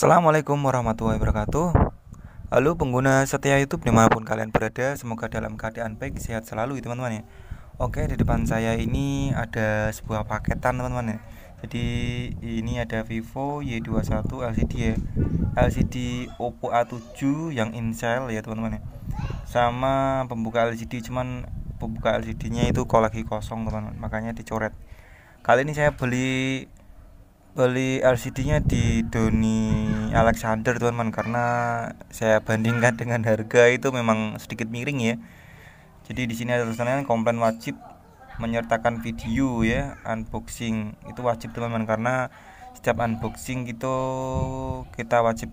Assalamualaikum warahmatullahi wabarakatuh Halo pengguna setia youtube dimanapun kalian berada Semoga dalam keadaan baik, sehat selalu ya, teman-teman ya Oke di depan saya ini ada sebuah paketan teman-teman ya Jadi ini ada Vivo Y21 LCD ya LCD Oppo A7 yang in-cell ya teman-teman ya Sama pembuka LCD cuman pembuka LCD nya itu kok lagi kosong teman-teman Makanya dicoret Kali ini saya beli beli LCD-nya di Doni Alexander teman-teman karena saya bandingkan dengan harga itu memang sedikit miring ya. Jadi di sini ada tulisannya komplain wajib menyertakan video ya unboxing itu wajib teman-teman karena setiap unboxing itu kita wajib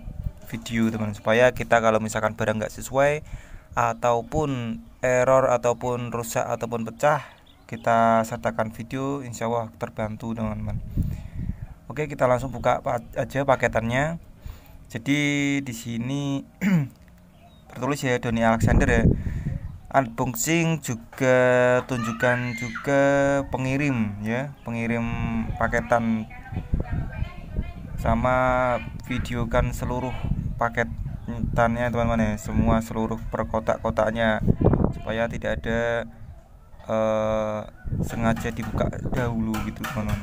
video teman supaya kita kalau misalkan barang nggak sesuai ataupun error ataupun rusak ataupun pecah kita sertakan video insya Allah terbantu teman-teman. Oke, kita langsung buka aja paketannya. Jadi di sini tertulis ya Doni Alexander ya. Unboxing juga tunjukkan juga pengirim ya, pengirim paketan sama videokan seluruh paketannya teman-teman ya, semua seluruh perkotak-kotaknya supaya tidak ada uh, sengaja dibuka dahulu gitu teman-teman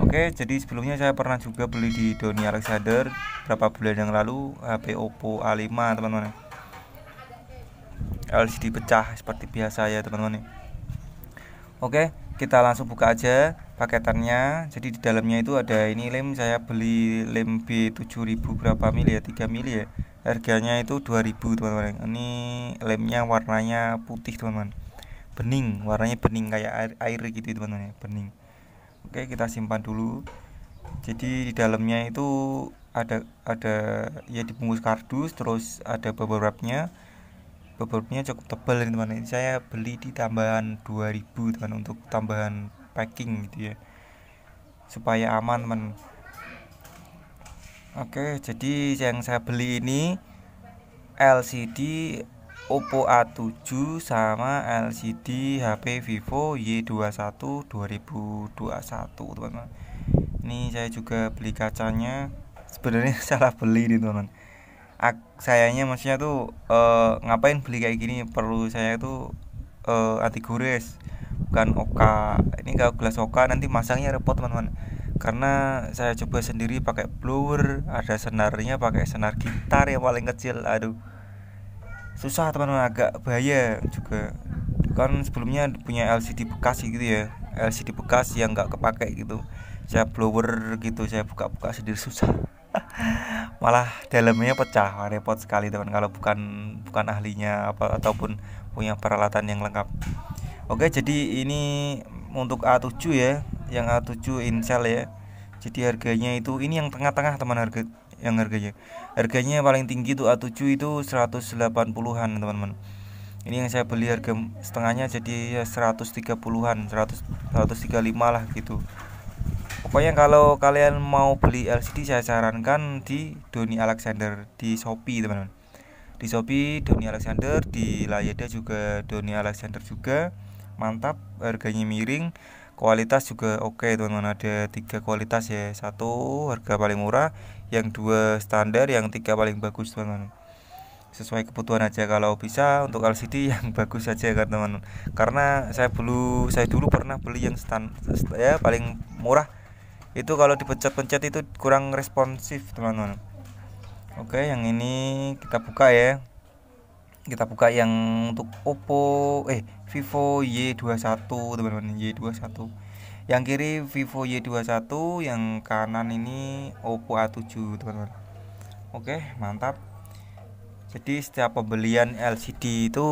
Oke, jadi sebelumnya saya pernah juga beli di Doni Alexander berapa bulan yang lalu HP Oppo A5, teman-teman. LCD pecah seperti biasa ya, teman-teman. Oke, kita langsung buka aja paketannya. Jadi di dalamnya itu ada ini lem saya beli lem B 7000 berapa mili ya? 3 mili ya. Harganya itu 2000, teman-teman. Ini lemnya warnanya putih, teman-teman. Bening, warnanya bening kayak air, air gitu, teman-teman, ya, bening. Oke, kita simpan dulu. Jadi di dalamnya itu ada ada ya dibungkus kardus terus ada bubble wrapnya bubble wrapnya cukup tebal ini teman ini saya beli di tambahan 2000 teman untuk tambahan packing gitu ya supaya aman teman oke jadi yang saya beli ini LCD Oppo A7 sama LCD HP Vivo Y21 2021 teman-teman ini saya juga beli kacanya sebenarnya salah beli nih teman-teman sayangnya maksudnya tuh uh, ngapain beli kayak gini perlu saya tuh uh, anti gores bukan oka ini kalau gelas oka nanti masangnya repot teman-teman karena saya coba sendiri pakai blower ada senarnya pakai senar gitar yang paling kecil aduh susah teman-teman agak bahaya juga kan sebelumnya punya LCD bekas gitu ya LCD bekas yang nggak kepake gitu saya blower gitu saya buka-buka sendiri susah malah dalamnya pecah repot sekali teman kalau bukan bukan ahlinya apa ataupun punya peralatan yang lengkap oke jadi ini untuk A7 ya yang A7 Intel ya jadi harganya itu ini yang tengah-tengah teman harga yang harganya harganya paling tinggi tuh A7 itu 180-an teman-teman ini yang saya beli harga setengahnya jadi 130-an 100 135 lah gitu pokoknya kalau kalian mau beli LCD saya sarankan di Doni Alexander di Shopee teman-teman di Shopee Doni Alexander di Layeda juga Doni Alexander juga mantap harganya miring kualitas juga oke okay, teman-teman ada tiga kualitas ya satu harga paling murah yang dua standar yang tiga paling bagus teman-teman sesuai kebutuhan aja kalau bisa untuk LCD yang bagus aja kan teman-teman karena saya dulu saya dulu pernah beli yang stand ya paling murah itu kalau dipencet-pencet itu kurang responsif teman-teman oke yang ini kita buka ya kita buka yang untuk Oppo eh Vivo Y21 teman-teman Y21 yang kiri Vivo Y21 yang kanan ini Oppo A7 teman-teman oke mantap jadi setiap pembelian LCD itu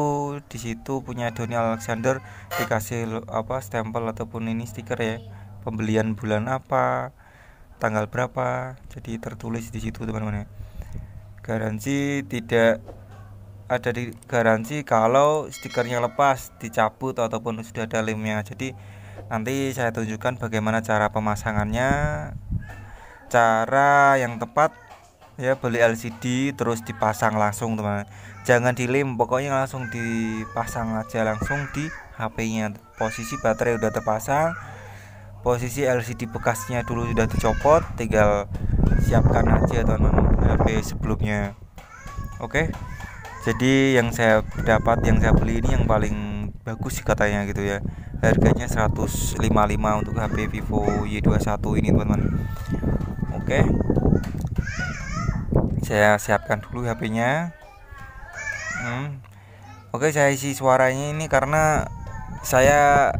disitu punya Donny Alexander dikasih apa stempel ataupun ini stiker ya pembelian bulan apa tanggal berapa jadi tertulis di situ teman-teman ya garansi tidak ada di garansi kalau stikernya lepas dicabut ataupun sudah ada lemnya jadi nanti saya tunjukkan bagaimana cara pemasangannya cara yang tepat ya beli LCD terus dipasang langsung teman jangan dilem pokoknya langsung dipasang aja langsung di HP-nya posisi baterai udah terpasang posisi LCD bekasnya dulu sudah dicopot tinggal siapkan aja teman HP sebelumnya oke okay? jadi yang saya dapat yang saya beli ini yang paling bagus sih katanya gitu ya harganya 155 untuk HP Vivo Y21 ini teman-teman oke saya siapkan dulu HP-nya hmm. oke saya isi suaranya ini karena saya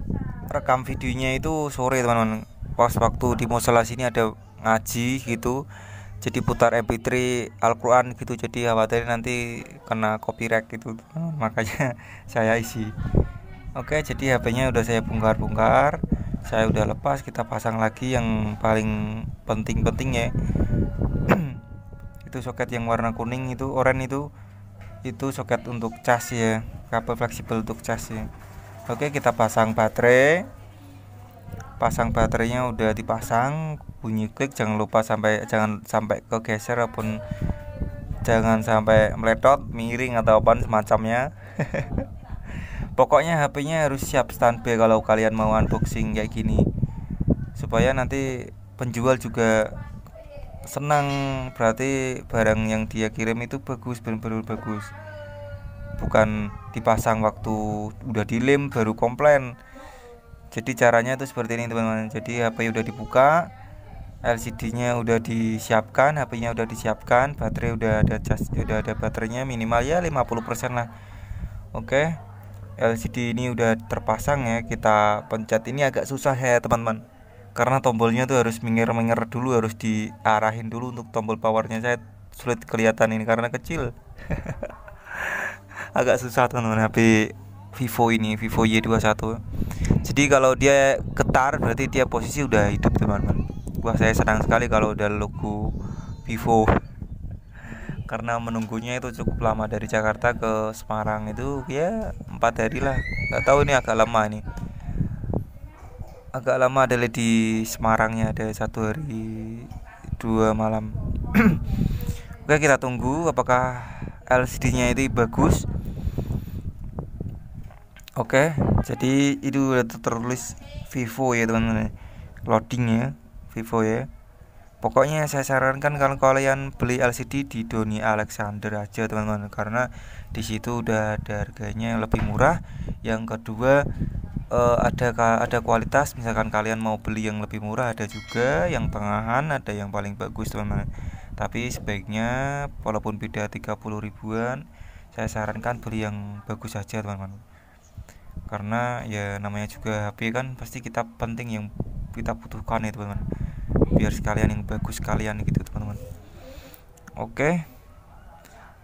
rekam videonya itu sore teman-teman pas waktu di Mosela sini ada ngaji gitu jadi putar MP3 Al-Quran gitu jadi khawatir nanti kena copyright gitu makanya saya isi oke jadi HP-nya udah saya bongkar-bongkar saya udah lepas kita pasang lagi yang paling penting penting ya. itu soket yang warna kuning itu oranye itu itu soket untuk cas ya kabel fleksibel untuk cas ya oke kita pasang baterai pasang baterainya udah dipasang bunyi klik jangan lupa sampai jangan sampai kegeser ataupun jangan sampai meletot miring atau apa semacamnya pokoknya HP-nya harus siap standby kalau kalian mau unboxing kayak gini supaya nanti penjual juga senang berarti barang yang dia kirim itu bagus benar-benar bagus bukan dipasang waktu udah dilem baru komplain jadi caranya itu seperti ini teman-teman jadi HP udah dibuka LCD-nya udah disiapkan HP-nya udah disiapkan baterai udah ada cas udah ada baterainya minimal ya 50% lah oke LCD ini udah terpasang ya kita pencet ini agak susah ya teman-teman karena tombolnya tuh harus mengir mengir dulu harus diarahin dulu untuk tombol powernya saya sulit kelihatan ini karena kecil agak susah teman-teman HP Vivo ini Vivo Y21 jadi kalau dia ketar berarti dia posisi udah hidup teman-teman wah saya senang sekali kalau udah logo Vivo karena menunggunya itu cukup lama dari Jakarta ke Semarang itu ya empat hari lah nggak tahu ini agak lama nih agak lama adalah di Semarangnya ada satu hari dua malam oke kita tunggu apakah LCD-nya itu bagus Oke, okay, jadi itu udah tertulis Vivo ya teman-teman. Ya. Loading ya, Vivo ya. Pokoknya saya sarankan kalau kalian beli LCD di Doni Alexander aja teman-teman karena di situ udah ada harganya lebih murah. Yang kedua uh, ada ada kualitas misalkan kalian mau beli yang lebih murah ada juga yang tengahan ada yang paling bagus teman-teman. Tapi sebaiknya walaupun beda 30 ribuan saya sarankan beli yang bagus aja teman-teman karena ya namanya juga HP kan pasti kita penting yang kita butuhkan ya teman-teman biar sekalian yang bagus sekalian gitu teman-teman oke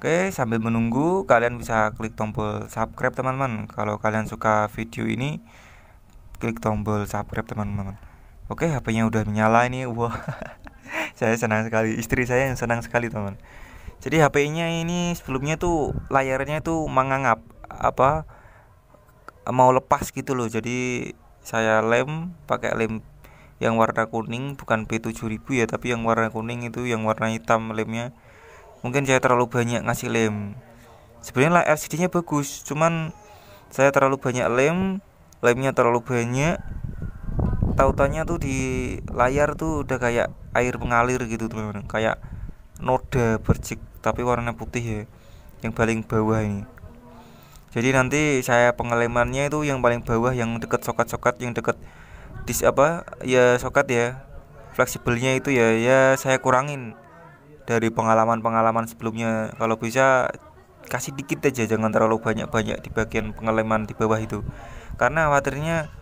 oke sambil menunggu kalian bisa klik tombol subscribe teman-teman kalau kalian suka video ini klik tombol subscribe teman-teman oke HPnya udah menyala ini wah saya senang sekali istri saya yang senang sekali teman jadi HP-nya ini sebelumnya tuh layarnya tuh mengangap apa mau lepas gitu loh jadi saya lem pakai lem yang warna kuning bukan B7000 ya tapi yang warna kuning itu yang warna hitam lemnya mungkin saya terlalu banyak ngasih lem sebenarnya LCD nya bagus cuman saya terlalu banyak lem lemnya terlalu banyak tautannya tuh di layar tuh udah kayak air mengalir gitu teman-teman kayak noda bercik tapi warna putih ya yang paling bawah ini jadi nanti saya pengelemannya itu yang paling bawah yang deket soket-soket yang deket dis apa ya soket ya fleksibelnya itu ya ya saya kurangin dari pengalaman-pengalaman sebelumnya kalau bisa kasih dikit aja jangan terlalu banyak-banyak di bagian pengeleman di bawah itu karena khawatirnya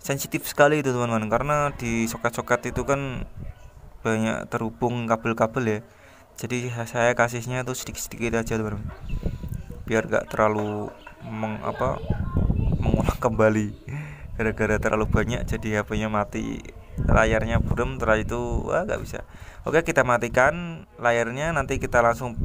sensitif sekali itu teman-teman karena di soket-soket itu kan banyak terhubung kabel-kabel ya jadi saya kasihnya itu sedikit-sedikit aja teman-teman biar gak terlalu meng, apa mengulang kembali gara-gara terlalu banyak jadi HP-nya mati layarnya buram setelah itu wah nggak bisa oke kita matikan layarnya nanti kita langsung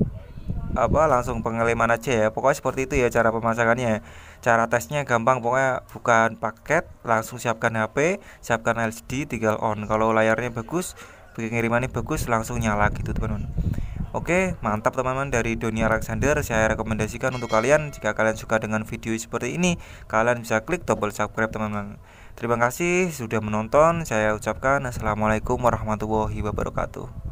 apa langsung pengeleman aja ya pokoknya seperti itu ya cara pemasangannya cara tesnya gampang pokoknya bukan paket langsung siapkan HP siapkan LCD tinggal on kalau layarnya bagus pengirimannya bagus langsung nyala gitu teman-teman Oke, mantap teman-teman dari Donia Alexander. Saya rekomendasikan untuk kalian jika kalian suka dengan video seperti ini, kalian bisa klik tombol subscribe teman-teman. Terima kasih sudah menonton. Saya ucapkan assalamualaikum warahmatullahi wabarakatuh.